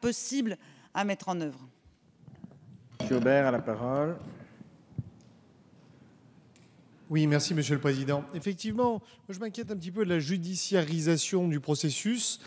possible à mettre en œuvre. Monsieur Aubert a la parole. Oui, merci Monsieur le Président. Effectivement, je m'inquiète un petit peu de la judiciarisation du processus.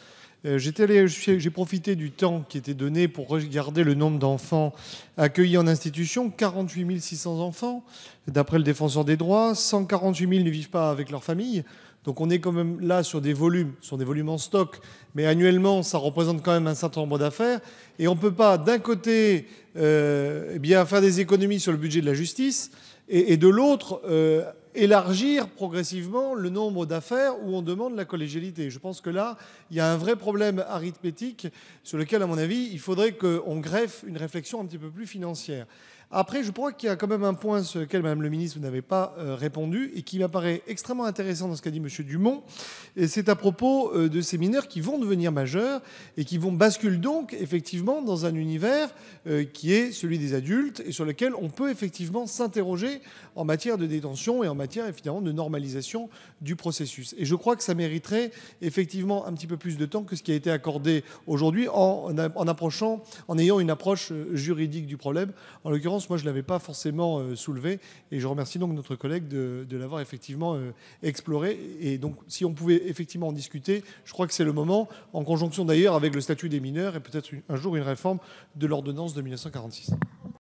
Euh, j'ai profité du temps qui était donné pour regarder le nombre d'enfants accueillis en institution. 48 600 enfants, d'après le défenseur des droits. 148 000 ne vivent pas avec leur famille. Donc on est quand même là sur des volumes, sur des volumes en stock, mais annuellement, ça représente quand même un certain nombre d'affaires. Et on ne peut pas, d'un côté, euh, eh bien, faire des économies sur le budget de la justice, et, de l'autre, euh, élargir progressivement le nombre d'affaires où on demande la collégialité. Je pense que là, il y a un vrai problème arithmétique sur lequel, à mon avis, il faudrait qu'on greffe une réflexion un petit peu plus financière. Après, je crois qu'il y a quand même un point sur lequel, Madame le ministre, vous n'avez pas euh, répondu et qui m'apparaît extrêmement intéressant dans ce qu'a dit Monsieur Dumont. Et c'est à propos euh, de ces mineurs qui vont devenir majeurs et qui vont basculer donc effectivement dans un univers euh, qui est celui des adultes et sur lequel on peut effectivement s'interroger en matière de détention et en matière finalement de normalisation du processus. Et je crois que ça mériterait effectivement un petit peu plus de temps que ce qui a été accordé aujourd'hui en, en approchant, en ayant une approche juridique du problème, en l'occurrence moi, je ne l'avais pas forcément euh, soulevé et je remercie donc notre collègue de, l'avoir effectivement euh, exploré. Et donc, si on pouvait effectivement en discuter, je crois que c'est le moment, en conjonction d'ailleurs avec le statut des mineurs et peut-être un jour une réforme de l'ordonnance de 1946.